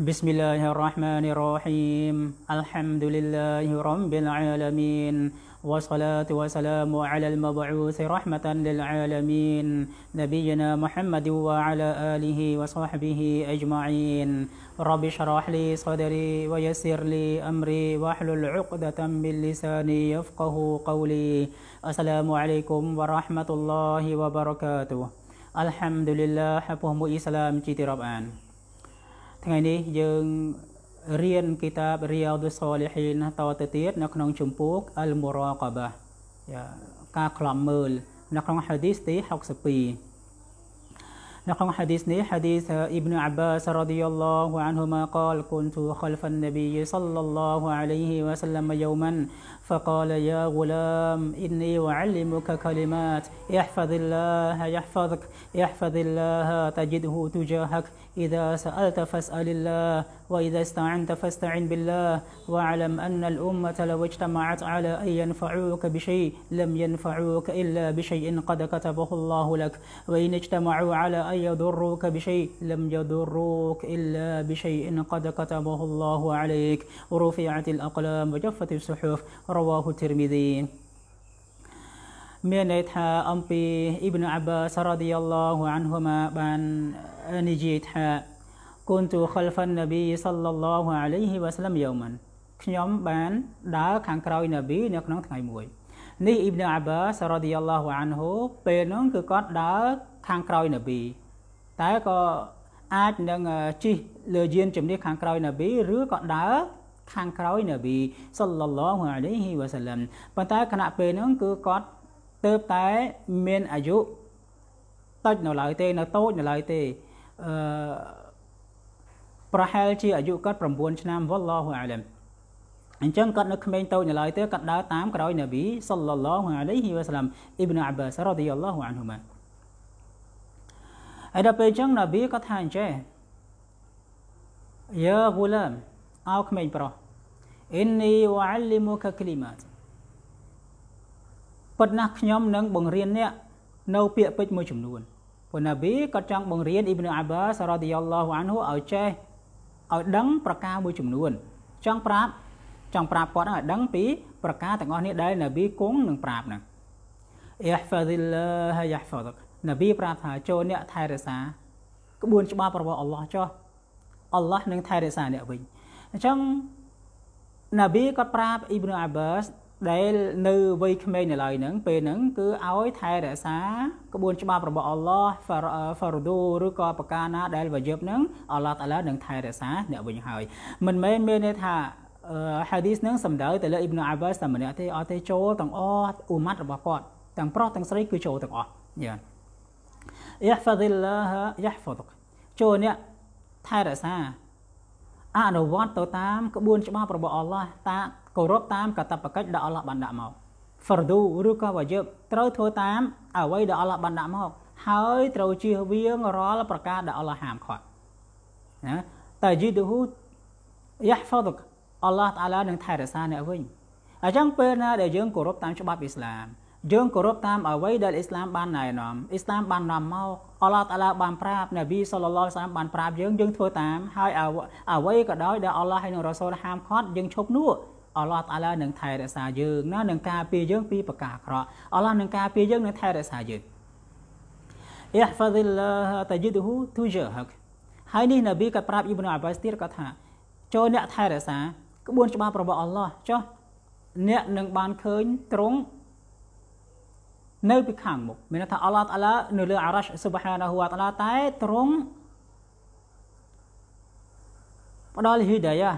بسم الله الرحمن الرحيم الحمد لله رب العالمين والصلاة والسلام على المبعوث رحمة للعالمين نبينا محمد وعلى آله وصحبه أجمعين رب اشرح لي صدري ويسر لي أمري واحلل عقدة من لساني يفقه قولي السلام عليكم ورحمة الله وبركاته الحمد لله حبهم إسلام جيت ربان ថ្ងៃនេះយើងរៀនគីតាបរៀលឌូសលីហ៊ីនតទៅទៀតនៅក្នុងជំពូកអលមូរ៉ាកាបាការខ្លំមើលនៅក្នុងហាឌីសទី62នៅក្នុងហាឌីសនេះហាឌីសអ៊ីបនអាបាសរ៉ាឌីយ៉ាឡោហ៊ូអានហ៊ូម៉ាកាលគុនទូខលហ្វាននប៊ីសល្លឡោហ៊ូអាឡៃហ៊ីវ៉ាសល្លមយូម៉ាន فقال يا غلام إني أعلمك كلمات احفظ الله يحفظك احفظ الله تجده تجاهك إذا سألت فاسأل الله وإذا استعنت فاستعن بالله واعلم أن الأمة لو اجتمعت على أن ينفعوك بشيء لم ينفعوك إلا بشيء قد كتبه الله لك وإن اجتمعوا على أن يضروك بشيء لم يضروك إلا بشيء قد كتبه الله عليك رفعت الأقلام وجفت الصحف វ៉ាហ៊ូធីរមីឌីមានន័យថាអំពីអ៊ីបនអាបាសរ៉ាឌីយ៉ាឡោហ៊ូអានហ៊ូម៉ាបាននិយាយថាគុនទូខលហ្វាន់នប៊ីសល្លឡោហ៊ូអាឡៃហ៊ីវ៉ាសាឡាមយូម៉ានខ្ញុំបានដើរខាងក្រោយនប៊ីនៅក្នុងថ្ងៃមួយនេះអ៊ីបនអាបាសរ៉ាឌីយ៉ាឡោហ៊ូអានហ៊ូពេលនោះគឺគាត់ដើរខាងក្រោយនប៊ីតែក៏អាចនឹងជិះលើយានជំនះខាងក្រោយនប៊ីឬក៏ដើរខាងក្រោយនប៊ីសល្លឡោះអាឡៃហ៊ីវ៉ាសាឡាំប៉ុន្តែគណៈពេលហ្នឹងគឺគាត់ទៅតែមានអាយុតិចនៅឡើយទេ នៅតូចនៅឡើយទេអឺប្រហែលជាអាយុគាត់9ឆ្នាំវ៉ឡោះអាឡៃអញ្ចឹងគាត់នៅក្មេងតូចនៅឡើយទេគាត់ដើរតាមក្រោយនប៊ីសល្លឡោះអាឡៃហ៊ីវ៉ាសាឡាំអ៊ីប៊ីនអាបាសរ៉ាឌីយ៉ាឡោះអានហ៊ូម៉ាហើយដល់ពេលអញ្ចឹងនប៊ីគាត់ថាអញ្ចេះយ៉ាហ្គូឡាមអោក្មេងប្រុស إني وعلمك كلمات ប៉ុន្តែខ្ញុំនឹងបង្រៀនអ្នកនៅពាក្យពេចន៍មួយចំនួនព្រះណាប៊ីក៏ចង់បង្រៀនអ៊ីប្នូអាបាសារ៉ាឌីយ៉ាឡោះអានហូឲ្យចេះឲ្យដឹង ប្រការមួយចំនួន ចង់ប្រាប់ចង់ប្រាប់គាត់ឲ្យដឹងពីប្រការទាំងអស់នេះដែលណាប៊ីគង់នឹងប្រាប់ហ្នឹងអ៊ីហ្វាឌីឡាហយ៉ាហ្វាឌុកណាប៊ីប្រាប់ថាចូលអ្នកថែរក្សា ក្បួន ច្បាប់របស់អល់ឡោះចុះអល់ឡោះនឹងថែរក្សាអ្នកវិញអញ្ចឹងណាប៊ីគាត់ប្រាប់អ៊ីប្នូអាបាសដែលនៅវ័យក្មេងនៅឡើយហ្នឹង ពេលហ្នឹងគឺឲ្យថែរក្សាក្បួន ច្បាប់របស់អល់ឡោះហ្វារូដូឬក៏ប្រការណាដែលវាយប់ហ្នឹងអល់ឡោះតាឡានឹងថែរក្សាអ្នកវិញហើយមិនមែនមានន័យថាហាឌីសហ្នឹងសំដៅទៅលើអ៊ីប្នូអាបាសតែម្នាក់ទេអត់ទេចូលទាំងអស់អ៊ូម៉ាត់របស់គាត់ ទាំងប្រុសទាំងស្រីគឺចូលទាំងអស់យ៉ាយ៉ាហ្វាឌីលឡាហយ៉ាហ្វាឌុកចូលអ្នកថែរក្សាអនុវត្តទៅតាមក្បួនច្បាប់របស់អល់ឡោះតាគោរពតាមកតបកិច្ចដែលអល់ឡោះបានដាក់មក fardu ឬក៏ wajib ត្រូវធ្វើតាមអ្វីដែលអល់ឡោះបានដាក់មកហើយត្រូវជៀសវាងរាល់ប្រការដែលអល់ឡោះហាមឃាត់ណាតែយីឌូហ៊ូយ៉ាហ្វដុកអល់ឡោះតាឡានឹងថែរក្សាអ្នកវិញអញ្ចឹងពេលណាដែលយើងគោរពតាមច្បាប់អ៊ីស្លាមយើងគោរពតាមអ្វីដែលអ៊ីស្លាមបានណែនាំអ៊ីស្លាមបាននាំមកអល់ឡោះតាឡាបានប្រាប់នប៊ីសុលឡោះសាមបានប្រាប់យើងយើងធ្វើតាមហើយអ្វីក៏ដោយដែលអល់ឡោះហើយនឹងរ៉ាសូលហាមឃាត់យើងឈប់នោះអល់ឡោះតាឡានឹងថែរក្សាយើងណានឹងការពារយើងពីប្រការអាក្រក់អល់ឡោះនឹងការពារយើងនឹងថែរក្សាយើងអ៊ីហ្វាឌីលឡាហតាយីឌូហ៊ូទូជាហកហើយនេះនប៊ីក៏ប្រាប់អ៊ីប្នូអាបាសទៀតក៏ថាចូលអ្នកថែរក្សាក្បួនច្បាប់របស់អល់ឡោះចុះអ្នកនឹងបានឃើញត្រង់នៅពីខាងមុខមានថាអល់ឡោះតាឡានៅលើអារ៉ាស់ស៊ុបហានាហ៊ូវតាឡាតែទ្រង់ផ្ដល់ហ៊ីដាយ៉ា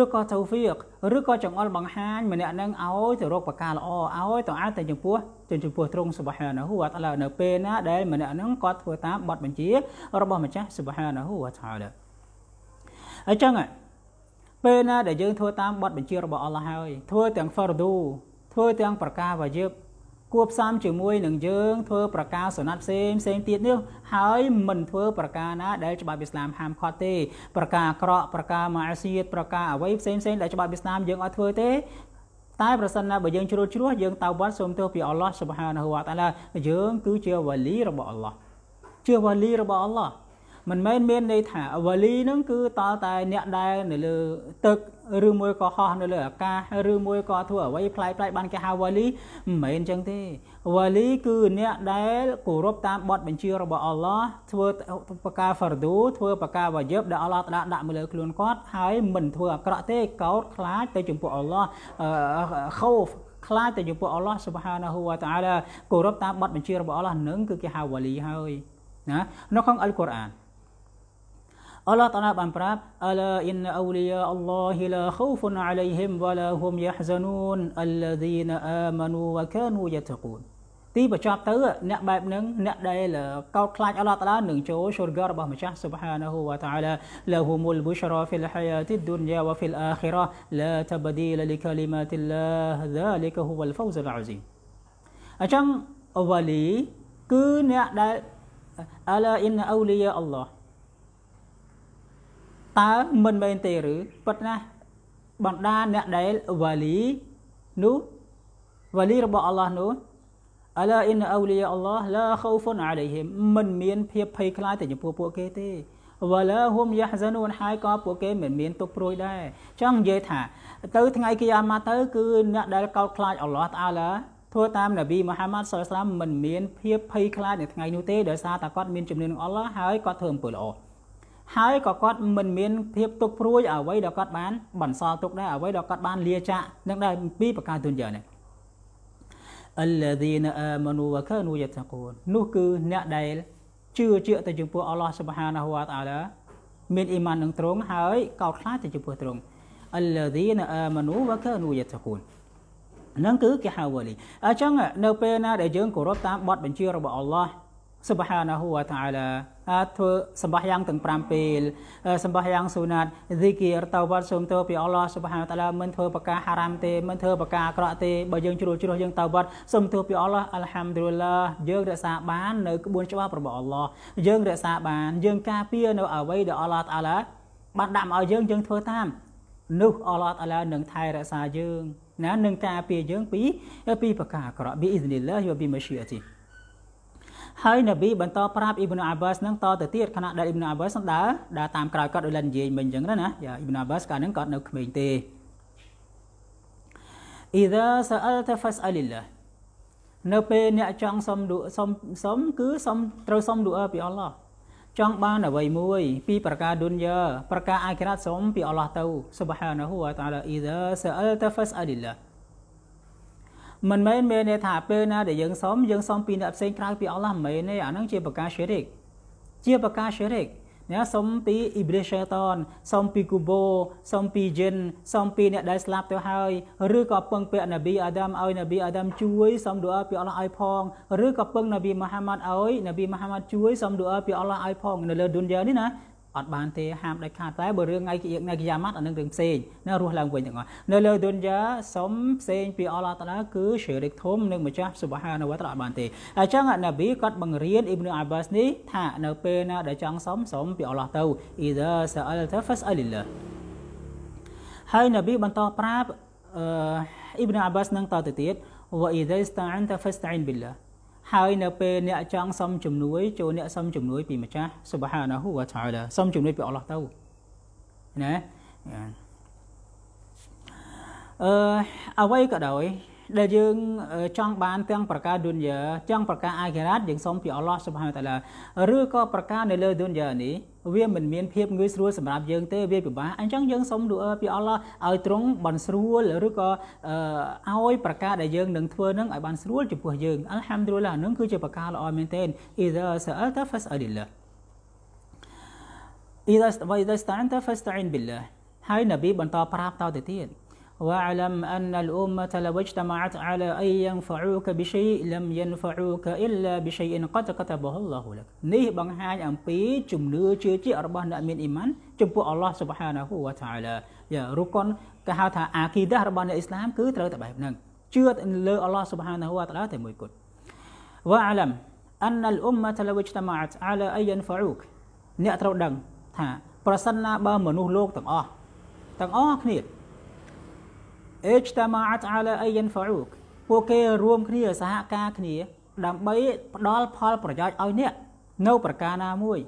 ឬក៏តូហ្វីកឬក៏ចង្អុលបង្ហាញម្នាក់នឹងឲ្យទៅរកប្រការល្អឲ្យទៅអាចទៅចំពោះទៅចំពោះទ្រង់ស៊ុបហានាហ៊ូវតាឡានៅពេលណាដែលម្នាក់នឹងគាត់ធ្វើតាមបទបញ្ជា របស់ម្ចាស់ស៊ុបហានាហ៊ូវតាឡាអញ្ចឹងពេលណាដែលយើងធ្វើតាមបទបញ្ជារបស់អល់ឡោះហើយធ្វើទាំងហ្វារឌូធ្វើទាំងប្រការវ៉ាយិបគួបផ្សំជាមួយនឹងយើងធ្វើប្រការសណាត់ផ្សេងផ្សេងទៀតនេះហើយមិនធ្វើប្រការណាដែលច្បាប់អ៊ីស្លាមហាមឃាត់ទេប្រការអាក្រក់ប្រការម៉ាសៀតប្រការអ្វីផ្សេងផ្សេងដែលច្បាប់អ៊ីស្លាមយើងអត់ធ្វើទេតែប្រសិនណាបើយើងជ្រួលជ្រោះយើងតៅវត្តសូមទោសពីអល់ឡោះស៊ុបហានហូវតាឡាយើងគឺជាវ៉ាលីរបស់អល់ឡោះជាវ៉ាលីរបស់អល់ឡោះមិនមែនមានន័យថាវលីហ្នឹងគឺតតែអ្នកដែលនៅលើទឹកឬមួយក៏ហោះនៅលើអាកាសឬមួយក៏ធ្វើអ្វីផ្លែផ្លែបានគេហៅវលីមិនមែនអញ្ចឹងទេវលីគឺអ្នកដែលគោរពតាមបទបញ្ជារបស់អល់ឡោះធ្វើប្រការហ្វារឌូធ្វើប្រការវ៉ាយបដែលអល់ឡោះដាក់ដាក់មកលើខ្លួនគាត់ហើយមិនធ្វើអាក្រក់ទេកោតខ្លាចទៅចំពោះអល់ឡោះខូហ្វខ្លាចទៅចំពោះអល់ឡោះសុបហានាហ៊ូវតាអាឡាគោរពតាមបទបញ្ជារបស់អល់ឡោះនឹងគឺគេហៅវលីហើយណានៅក្នុងអល់កុរអាន Allah Ta'ala បានប្រាប់ Ala inna awliya Allahi la khawfun alayhim wa la hum yahzanun alladhina amanu wa kanu yattaqun ទីបញ្ចប់ទៅអ្នកបែបហ្នឹងអ្នកដែលកោតខ្លាចអល់ឡោះតាឡានឹងចូលសុរហ្គារបស់ម្ចាស់ سبحانه และ تعالى لهم البشرى في الحياة الدنيا وفي الآخرة لا تبديل لكلمات الله ذلك هو الفوز العظيم អញ្ចឹងអវលីគឺអ្នកដែល ألا إن أولياء الله តើមិនមែនទេឬប៉ុន្តែបណ្ដាអ្នកដែលវ៉ាលីនោះវ៉ាលីរបស់អល់ឡោះនោះអឡាអ៊ីនអូលីយ៉ាអល់ឡោះឡាខូហ្វុនអាឡៃហ៊ីមមិនមានភាពភ័យខ្លាចទៅចំពោះពួកគេទេវ៉ាឡាហុំយ៉ាហ្សានូនហើយក៏ពួកគេមិនមានទុកព្រួយដែរចង់និយាយថា ទៅថ្ងៃគីយ៉ាម៉ាទៅគឺអ្នកដែលកោតខ្លាចអល់ឡោះតាឡាធ្វើតាមនប៊ីមូហាម៉ាត់សុលស្លាមមិនមានភាពភ័យខ្លាចនៅថ្ងៃនោះទេដោយសារតែគាត់មានជំនឿនឹងអល់ឡោះហើយគាត់ធ្វើអំពើល្អហើយក៏គាត់មិនមានភាពទុកព្រួយ អ្វីដែលគាត់បានបន្សល់ទុកដែរអ្វីដែលគាត់បានលាចាកនឹងដែរពីប្រការទុនយានេះ الذين آمنوا وكانوا يتقون នោះគឺអ្នកដែលជឿជាក់ទៅចំពោះអល់ឡោះស៊ុបហានាហ៊ូវតាអាឡាមានអ៊ីម៉ាននឹងទ្រង់ហើយកោតខ្លាចទៅចំពោះទ្រង់ الذين آمنوا وكانوا يتقون នឹងគឺគេហៅវលីអញ្ចឹងនៅពេលណាដែលយើងគោរពតាមបទបញ្ជារបស់អល់ឡោះស៊ុបហានាហ៊ូវតាអាឡាធ្វើសម្បះយ៉ាងទាំង5ពេលសម្បះយ៉ាងស៊ូណាត់ហ្ស៊ីគីរតវ៉ាត់សូមទៅពីអល់ឡោះស៊ុបហានតាឡាមិនធ្វើប្រការហារ៉ាមទេមិនធ្វើប្រការអាក្រក់ទេបើយើងជ្រួលជ្រោះយើងតវ៉ាត់សូមទៅពីអល់ឡោះអាល់ហាំឌូលឡាយើងរក្សាបាននៅក្បួនច្បាប់របស់អល់ឡោះយើងរក្សាបានយើងការពារនៅអ្វីដែលអល់ឡោះតាឡាបានដាក់មកឲ្យយើងយើងធ្វើតាមនោះអល់ឡោះតាឡានឹងថែរក្សាយើងណានឹងការពារយើងពី ពីប្រការអាក្រក់ប៊ីអ៊ីស្នីឡាយប៊ីមឈីអទីហើយនប៊ីបន្តប្រាប់អ៊ីប៊ុនអាបាសនឹងតទៅទៀតខណៈដែលអ៊ីប៊ុនអាបាសនឹងដើរដើរតាមក្រោយគាត់ដោយលិននិយាយមិញអញ្ចឹងណាយ៉ាអ៊ីប៊ុនអាបាសកាលហ្នឹងគាត់នៅក្មេងទេ إذا سألت فاسأل الله នៅពេលអ្នកចង់សុំឌូសុំសុំគឺសុំត្រូវសុំឌូអើពីអល់ឡោះចង់បានអ្វីមួយពីប្រការឌុនយ៉ាប្រការអាខិរ៉ាតសុំពីអល់ឡោះទៅស៊ុបហានហ៊ូវតាឡា إذا سألت فاسأل الله មិនមែនមានន័យថាពេលណាដែលយើងសុំយើងសុំពីអ្នកផ្សេងក្រៅពីអល់ឡោះមិនមែនទេអាហ្នឹងជាប្រការ syirik ជាប្រការ syirik ណាសុំពីអ៊ីប្រីសេតនសុំពីគូបូសុំពីយិនសុំពីអ្នកដែលស្លាប់ទៅហើយ ឬក៏ពឹងពាក់នប៊ីអាដាមឲ្យនប៊ីអាដាមជួយសុំឌូអាពីអល់ឡោះឲ្យផងឬក៏ពឹងនប៊ីមូហាម៉ាត់ឲ្យនប៊ីមូហាម៉ាត់ជួយសុំឌូអាពីអល់ឡោះឲ្យផងនៅលើឌុនយ៉ានេះណាអត់បានទេហាមដាច់ខាតតែបើរឿងថ្ងៃគៀកថ្ងៃគៀម៉ាត់អានឹងរឿងផ្សេងណារស់ឡើងវិញទាំងអស់នៅលើឌុនយ៉ាសុំផ្សេងពីអល់ឡោះតាឡាគឺឈិរិកធំនិងម្ចាស់សុបហានវត្តអត់បានទេអញ្ចឹងអាណាប៊ីគាត់បង្រៀនអ៊ីប្នូអាបាសនេះថានៅពេលណាដែលចង់សុំសុំពីអល់ឡោះទៅអ៊ីដាសាអលតាហ្វាសអលីឡាហើយណាប៊ីបន្តប្រាប់អ៊ីប្នូអាបាសនឹងតទៅទៀតវ៉ៃដាស្តាអានតាហ្វាស្តាអ៊ីនប៊ីឡាហើយនៅពេលអ្នកចង់សុំជំនួយចូលអ្នកសុំជំនួយពីម្ចាស់ Subhanahu wa ta'ala សុំជំនួយពីអល់ឡោះទៅណាអឺអ្វីក៏ដោយដែលយើង ចង់បាន ទាំងប្រការឌុនយ៉ាទាំងប្រការអាខិរ៉ាតយើងសូមពីអល់ឡោះសុបហានតាឡាឬក៏ប្រការនៅលើឌុនយ៉ានេះវាមិនមានភាពងាយស្រួលសម្រាប់យើងទេវាពិបាកអញ្ចឹងយើងសូមឌូអើពីអល់ឡោះឲ្យទ្រង់បានស្រួលឬក៏ឲ្យប្រការដែលយើងនឹងធ្វើនឹងឲ្យបានស្រួលចំពោះយើងអល់ហាំឌុលឡានឹងគឺជាប្រការល្អមែនទែន إذا سألت فاسألillah إذا وإذا استعنت فاستعن بالله ហើយនប៊ីបន្តប្រាប់តទៅទៀត واعلم أن الأمة لو اجتمعت على أن ينفعوك بشيء لم ينفعوك إلا بشيء قد كتبه الله لك នេះបង្ហាញអំពីជំនឿជឿជាក់របស់អ្នកមានអ៊ីម៉ានចំពោះអល់ឡោះស៊ុបហានាហ៊ូវតាអាឡាយ៉ារុកុនគេហៅថាអាគីដារបស់អ្នកអ៊ីស្លាមគឺត្រូវតែបែបហ្នឹងជឿលើអល់ឡោះស៊ុបហានាហ៊ូវតាអាឡាតែមួយគត់ واعلم أن الأمة لو اجتمعت على أن ينفعوك អ្នកត្រូវដឹងថាប្រសិនណាបើមនុស្សលោកទាំងអស់ទាំងអស់គ្នា اجتمعت على ان ينفعوك ពួកគេរួមគ្នាសហការគ្នាដើម្បីផ្ដល់ផលប្រយោជន៍ឲ្យអ្នកនៅប្រការណាមួយ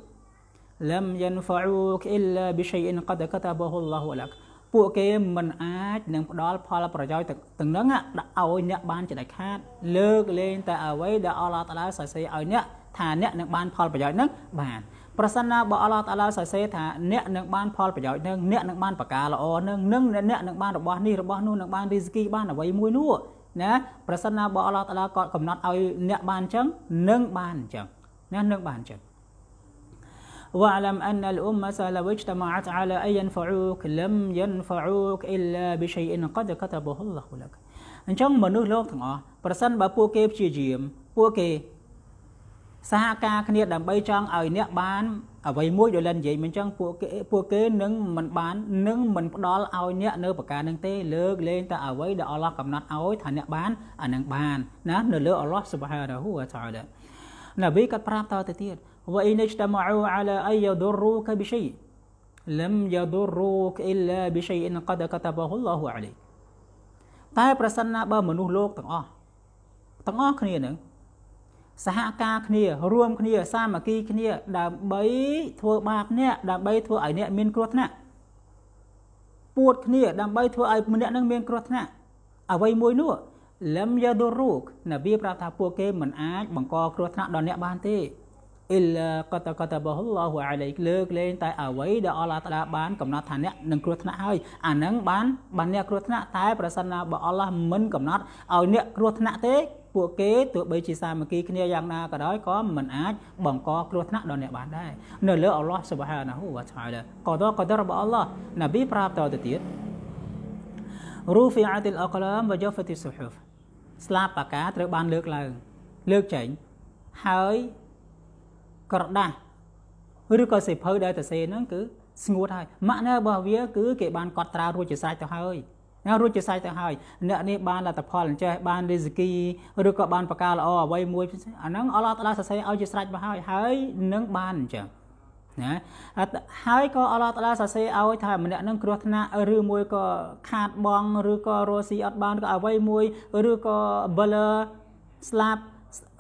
لم ينفعوك الا بشيء قد كتبه الله لك ពួកគេមិនអាចនឹងផ្ដល់ផលប្រយោជន៍ទាំងនឹងដាក់ឲ្យអ្នកបានជាដាច់ខាតលើកលែងតែអ្វីដែលអល់ឡោះតាឡាសរសេរឲ្យអ្នកថាអ្នកនឹងបានផលប្រយោជន៍នឹងបានប្រសិនណាបើអល់ឡោះតាឡាសរសេរថាអ្នកនឹងបានផលប្រយោជន៍នឹងអ្នកនឹងបានបកាល្អនឹងនឹងអ្នកនឹងបានរបស់នេះរបស់នោះនឹងបានរីស្គីបានអ្វីមួយនោះណាប្រសិនណាបើអល់ឡោះតាឡាគាត់កំណត់ឲ្យអ្នកបានអញ្ចឹងនឹងបានអញ្ចឹងណានឹងបានអញ្ចឹង واعلم أن الأمة لو اجتمعت على أن ينفعوك لم ينفعوك إلا بشيء قد كتبه الله لك អញ្ចឹងមនុស្សលោកទាំងអស់ប្រសិនបើពួកគេព្យាយាមពួកគេសហការគ្នាដើម្បីចង់ឲ្យអ្នកបានអ្វីមួយដែលលិននិយាយមិនចឹងពួកគេ ពួកគេនឹងមិនបាននឹងមិនផ្ដល់ឲ្យអ្នកនៅប្រការនឹងទេ លើកលែងតែអ្វីដែលអល់ឡោះកំណត់ឲ្យថាអ្នកបានអានឹងបានណានៅលើអល់ឡោះស៊ុបហានហ៊ូវតាអាឡានប៊ីក៏ប្រាប់តទៅទៀតវ៉ៃនិចតម៉ូអាឡាអាយឌុរូកបិឈីលឹមយឌុរូកអ៊ីឡាបិឈីអ៊ីនកាដកតបហ៊ុលឡោះអាឡៃតែប្រសិនណាបើមនុស្សលោកទាំងអស់ទាំងអស់គ្នានឹងសហការគ្នារួមគ្នាសាមគ្គីគ្នាដើម្បីធ្វើបាបអ្នកដើម្បីធ្វើឲ្យអ្នកមានគ្រោះថ្នាក់ពួតគ្នាដើម្បីធ្វើឲ្យម្នាក់នឹងមានគ្រោះថ្នាក់អ្វីមួយនោះលឹមយ៉ាដូរូកនប៊ីប្រាប់ថាពួកគេមិនអាចបង្កគ្រោះថ្នាក់ដល់អ្នកបានទេអ៊ីលកតកតបហ៊ុលឡោះអាឡៃលើកលែងតែអ្វីដែលអល់ឡោះតាឡាបានកំណត់ថាអ្នកនឹងគ្រោះថ្នាក់ហើយអានឹងបានបានអ្នកគ្រោះថ្នាក់តែប្រសិនណាបើអល់ឡោះមិនកំណត់ឲ្យអ្នកគ្រោះថ្នាក់ទេពួកគេទោះបីជាសាមគ្គីគ្នាយ៉ាងណាក៏ដោយក៏មិនអាចបង្កគ្រោះថ្នាក់ដល់អ្នកបានដែរនៅលើអល់ឡោះសុបហានាហ៊ូវតាអាឡាក៏ដល់ក៏ដល់របស់អល់ឡោះណាប៊ីប្រាប់តទៅទៀតរូហ្វីអាទីលអក្លាមវ៉ាយ៉ាហ្វាទីសុហ៊ូហ្វស្លាបបាកាត្រូវបានលើកឡើងលើកចែងហើយក្រដាស់ឬក៏សៀវភៅដែលទៅសេហ្នឹងគឺស្ងួតហើយម៉ាក់ណែរបស់វា គឺគេបានកត់ត្រារួចជាស្រេចទៅហើយណារួចជាស្រេចទៅហើយអ្នកនេះបានលទ្ធផលចេះបានរីសគីឬក៏បានបកាល្អអ្វីមួយអាហ្នឹងអល់អត់ឡាសរសេរឲ្យជាស្រេចមកហើយហើយនឹងបានអញ្ចឹងណាហើយក៏អល់តឡាសរសេរឲ្យថាម្នាក់នឹងគ្រោះថ្នាក់ឬមួយក៏ខាតបងឬក៏រស់ស៊ីអត់បានក៏អ្វីមួយ ឬក៏បលឺស្លាប់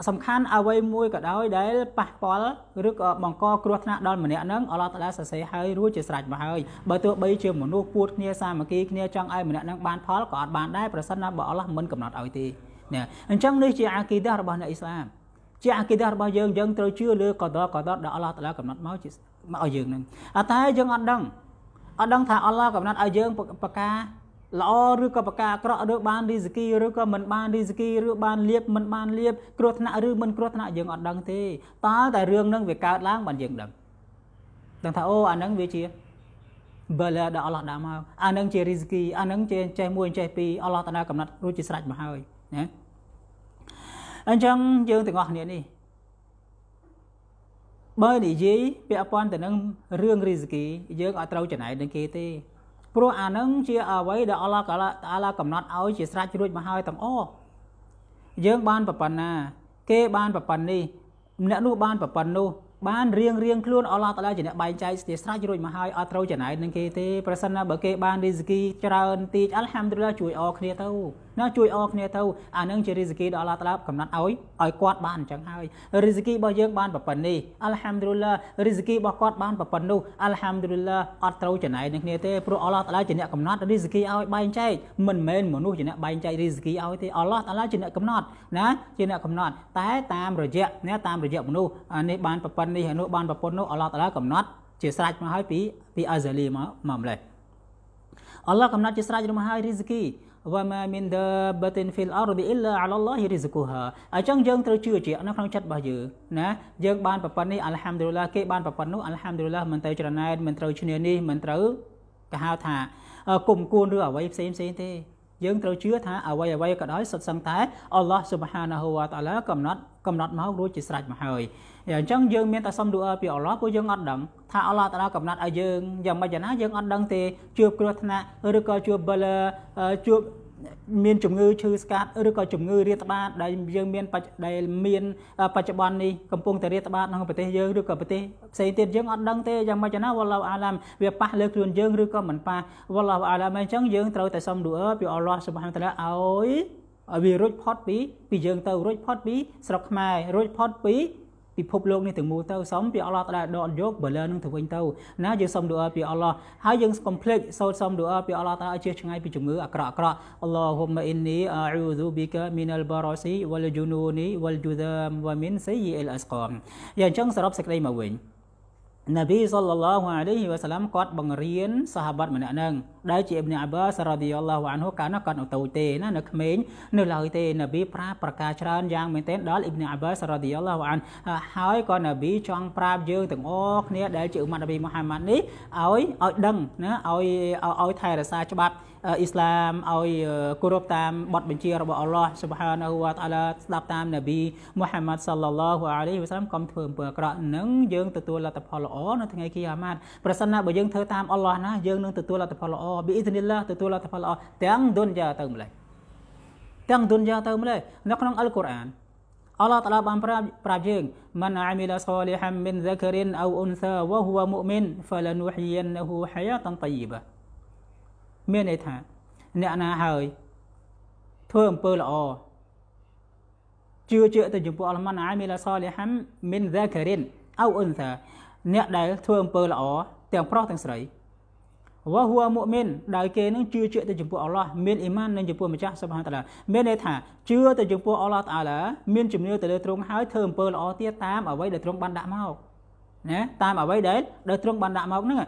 សំខាន់អ្វីមួយក៏ដោយដែលប៉ះពាល់ឬក៏បង្កគ្រោះថ្នាក់ដល់ម្នាក់ហ្នឹងអល់ឡោះតាឡាសរសេរឲ្យរួចជាស្រេចមកហើយបើទោះបីជាមនុស្សពួតគ្នាសាមគ្គីគ្នាចង់ឲ្យម្នាក់ហ្នឹងបានផលក៏អត់បានដែរប្រសិនណាបើអល់ឡោះមិនកំណត់ឲ្យទេណាអញ្ចឹងនេះជាអាគីដារបស់អ្នកអ៊ីស្លាមជាអាគីដារបស់យើងយើងត្រូវជឿលើកដរកដរដែលអល់ឡោះតាឡាកំណត់មកជាមកឲ្យយើងហ្នឹងតែយើងអត់ដឹងអត់ដឹងថាអល់ឡោះកំណត់ឲ្យយើងប្រការល្អឬក៏ប្រការអាក្រក់ឬបានរីសគីឬក៏មិនបានរីសគីឬបានលៀបមិនបានលៀបគ្រោះថ្នាក់ឬមិនគ្រោះថ្នាក់យើងអត់ដឹងទេតើតែរឿងនឹងវាកើតឡើងបានយើងដឹងដឹងថាអូអានឹងវាជាបើឡាដល់អល់ឡោះដាក់មកអានឹងជារីសគីអានឹងជាចេះមួយចេះពីរអល់ឡោះតាកំណត់រួចជាស្រេចមកហើយណាអញ្ចឹងយើងទាំងអស់គ្នានេះបើនិយាយពាក់ព័ន្ធទៅនឹងរឿងរីសគីយើងអត់ត្រូវចំណាយនឹងគេទេព្រោះអានឹងជាអ្វីដែលអល់ឡោះតាឡាកំណត់ឲ្យជាស្រេចរួចមកហើយទាំងអស់យើងបានប្រប៉ុណ្ណា គេបានប្រប៉ុណ្នេះអ្នកនោះបានប្រប៉ុណ្នោះបានរៀងរៀងខ្លួនអល់ឡោះតាឡាជាអ្នកបែងចែកស្ទាស្រេចរួចមកហើយអត់ត្រូវចំណាយនឹងគេទេប្រសិនណាបើគេបានរីស្គីច្រើនតិចអល់ហាំឌុលឡាជួយអគ្នាទៅណាជួយអគ្នាទៅអានឹងជារីសគីដល់អាឡតាកំណត់ឲ្យឲ្យគាត់បានអញ្ចឹងហើយរីសគីរបស់យើងបានប្រពន្ធនេះអាល់ហាំឌុលឡារីសគីរបស់គាត់បានប្រពន្ធនោះអាល់ហាំឌុលឡាអត់ត្រូវចំណាយនឹងគ្នាទេព្រោះអាឡតាជាអ្នកកំណត់រីសគីឲ្យបែងចែកមិនមែនមនុស្សជាអ្នកបែងចែករីសគីឲ្យទេអាឡតាជាអ្នកកំណត់ណាជាអ្នកកំណត់តែតាមរយៈណាតាមរយៈមនុស្សនេះបានប្រពន្ធនេះហើយនោះបានប្រពន្ធនោះអាឡតាកំណត់ជាស្រេចមកហើយពីពីអាហ្សាលីមកម្លេះអល់ឡោះកំណត់ជាស្រេចរំហើយរីស្គីវ៉ាម៉ាមីនដាបាតិនហ្វីលអារឌីអ៊ីឡាអាឡាឡោះរីស្គូហាអញ្ចឹងយើងត្រូវជឿជាក់នៅក្នុងចិត្តរបស់យើងណាយើងបានប្រប៉ុណ្នេះអាល់ហាំឌុលឡាគេបានប្រប៉ុណ្នោះអាល់ហាំឌុលឡាមិនត្រូវច្រណែនមិនត្រូវឈ្នានេះមិនត្រូវគេហៅថាគុំគួនឬអ្វីផ្សេងផ្សេងទេយើងត្រូវជឿថាអ្វីអ្វីក៏ដោយសុទ្ធសឹងតែអល់ឡោះស៊ុបហានាហ៊ូវ៉ាតាឡាកំណត់កំណត់មករួចជាស្រេចមកហើយអញ្ចឹងយើងមានតែសុំឌូអើពីអល់ឡោះព្រោះយើងអត់ដឹងថាអល់ឡោះតាកំណត់ឲ្យយើងយ៉ាងម៉េចយ៉ាងណាយើងអត់ដឹងទេជួបគ្រោះថ្នាក់ឬក៏ជួបបលជួបមានជំងឺឈឺស្កាត់ឬក៏ជំងឺ រាតត្បាតដែលយើងមានបច្ចុប្បន្នដែលមាន បច្ចុប្បន្ននេះកំពុងតែរាតត្បាតក្នុងប្រទេសយើងឬក៏ប្រទេសផ្សេងទៀតយើងអត់ដឹងទេយ៉ាងម៉េចណាវ៉ាឡោអាឡាមវាប៉ះលើខ្លួនយើងឬក៏មិនប៉ះវ៉ាឡោអាឡាមអញ្ចឹងយើងត្រូវតែសុំឌូអើពីអល់ឡោះសុបហានតាឡាឲ្យឲ្យវារួចផុតពីពីយើងទៅរួចផុតពីស្រុកខ្មែររួចផុតពីពិភពលោកនេះទាំងមូលទៅសុំពីអល់ឡោះតដែលដកយកបើលើនឹងទៅវិញទៅណាយើងសុំឌូអពីអល់ឡោះហើយយើងកុំភ្លេចសូត្រសុំឌូអពីអល់ឡោះតឲ្យជៀសឆ្ងាយពីជំងឺអាក្រក់អាក្រក់អល់ឡោហ៊ុមអ៊ីននីអាអ៊ូស៊ូប៊ីកាមីនលបារ៉ាស៊ីវលជូនូនីវលជូដាមវមីនសៃយីអលអស្កាមយ៉ាងចឹងសរុបសេចក្តីមកវិញនប៊ីសល្លឡោះអាឡៃហ៊ីវ៉ាសឡាំគាត់បង្រៀនសាហាបាត់ម្នាក់ហ្នឹងដែលជាអ៊ីបនអាបាសរ៉ាឌីយ៉ាឡោះអានហូកាលនោះគាត់នៅតូចទេណានៅក្មេងនៅឡើយទេនប៊ីប្រាប់ប្រការច្រើនយ៉ាងមែនទែនដល់អ៊ីបនអាបាសរ៉ាឌីយ៉ាឡោះអានហើយក៏នប៊ីចង់ប្រាប់យើងទាំងអស់គ្នាដែលជាអ៊ុម៉ាត់នប៊ីមូហាម៉ាត់នេះឲ្យឲ្យដឹងណាឲ្យឲ្យថែរក្សាច្បាប់អ៊ីស្លាមឲ្យគោរពតាមបទបញ្ជារបស់អល់ឡោះស៊ុបហានហូវតាឡាស្ដាប់តាមនប៊ីមូហាម៉ាត់សាឡឡោះអាឡៃវ៉ាសាឡាមកុំធ្វើអំពើអាក្រក់នឹងយើងទទួលលទ្ធផលល្អនៅថ្ងៃគីយ៉ាម៉ាត់ប្រសិនណាបើយើងធ្វើតាមអល់ឡោះណាយើងនឹងទទួលលទ្ធផលល្អប៊ីអ៊ីធនីឡាទទួលលទ្ធផលល្អទាំងឌុនយ៉ាទៅម្លេះទាំងឌុនយ៉ាទៅម្លេះនៅក្នុងអល់កូរ៉ានអល់ឡោះតាឡាបានប្រាប់ប្រាប់យើងម៉ានអាមីឡាសលីហាំមិនហ្សាការិនអ៊ូអ៊ុនសាវ៉ាហ៊ូវ៉ាមុអ៊មីនហ្វាឡានូហ៊ីយ៉ានហ៊ូហាយ៉ាតាន់តៃយីបាមានន័យថាអ្នកណាហើយធ្វើអំពើល្អជឿជឿទៅចំពោះអល់ម៉ាន់អាមីឡាសលីហាំមិនហ្សាការិនអៅអ៊ុនសាអ្នកដែលធ្វើអំពើល្អទាំងប្រុសទាំងស្រីវ៉ាហួមុមីនដែលគេនឹងជឿជឿទៅចំពោះអល់ឡោះមានអ៊ីម៉ាននឹងចំពោះម្ចាស់សុបហានតាឡាមានន័យថាជឿទៅចំពោះអល់ឡោះតាឡាមានជំនឿទៅលើទ្រង់ហើយធ្វើអំពើល្អទៀតតាមអ្វីដែលទ្រង់បានដាក់មកណាតាមអ្វីដែលដែលទ្រង់បានដាក់មកហ្នឹង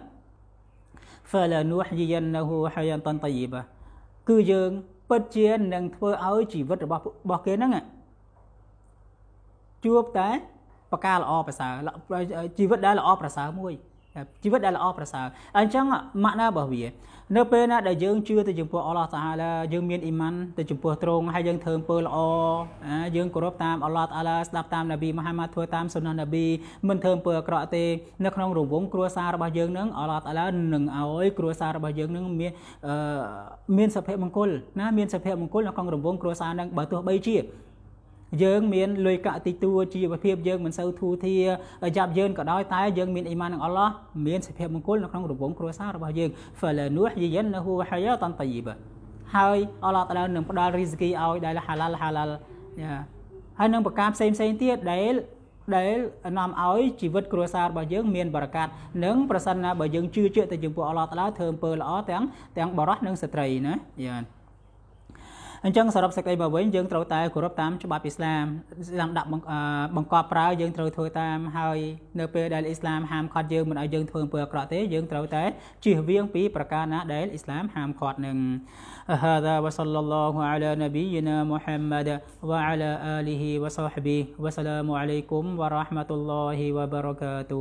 فلنحيينه حياة طيبة គឺយើង ពិតជានឹងធ្វើឲ្យជីវិតរបស់របស់គេហ្នឹងជួបតែប្រការល្អប្រសើរជីវិតដែលល្អប្រសើរមួយជីវិតដែលល្អប្រសើរអញ្ចឹងម៉ាក់ណារបស់វានៅពេលណាដែលយើងជឿទៅចំពោះអល់ឡោះតាឡាយើងមានអ៊ីម៉ានទៅចំពោះទ្រង់ហើយយើងធ្វើអំពើល្អយើងគោរពតាមអល់ឡោះតាឡាស្ដាប់តាមនប៊ីមហាម៉ាត់ធ្វើតាមសុណានប៊ីមិនធ្វើអំពើអាក្រក់ទេនៅក្នុងរង្វង់គ្រួសាររបស់យើងនឹងអល់ឡោះតាឡានឹងឲ្យគ្រួសាររបស់យើងនឹងមានមានសុភមង្គលណាមានសុភមង្គលនៅក្នុងរង្វង់គ្រួសារនឹងបើទោះបីជាយើងមានលុយកាក់តិចតួជីវភាពយើងមិនសូវធូរធារយ៉ាប់យឺនក៏ដោយតែយើងមានអ៊ីម៉ាននឹងអល់ឡោះមានសុភមង្គលនៅក្នុងរង្វង់គ្រួសាររបស់យើង فلنوح ينه حياة طيبة ហើយអល់ឡោះតានឹងផ្ដល់រីស្គីឲ្យដែលហាឡាល់ហាឡាល់ហើយនឹងប្រការផ្សេងផ្សេងទៀតដែលដែលនាំឲ្យជីវិតគ្រួសាររបស់យើងមានបរិកាតនិង ប្រសិនណាបើយើងជឿជាក់ទៅចំពោះអល់ឡោះតាធ្វើអំពើល្អទាំងទាំងបរិសុទ្ធនិងស្ត្រីណាយ៉ាអញ្ចឹងសរុបសេចក្តីមកវិញយើងត្រូវតែគោរពតាមច្បាប់អ៊ីស្លាមអ៊ីស្លាមដាក់បង្កប់ប្រើយើងត្រូវធ្វើតាមហើយនៅពេលដែលអ៊ីស្លាមហាមឃាត់យើងមិនឲ្យយើងធ្វើអំពើអាក្រក់ទេយើងត្រូវតែជៀសវាងពី ប្រការណាដែលអ៊ីស្លាមហាមឃាត់នឹង هذا وصلى الله على نبينا محمد وعلى آله وصحبه وسلام عليكم ورحمة الله وبركاته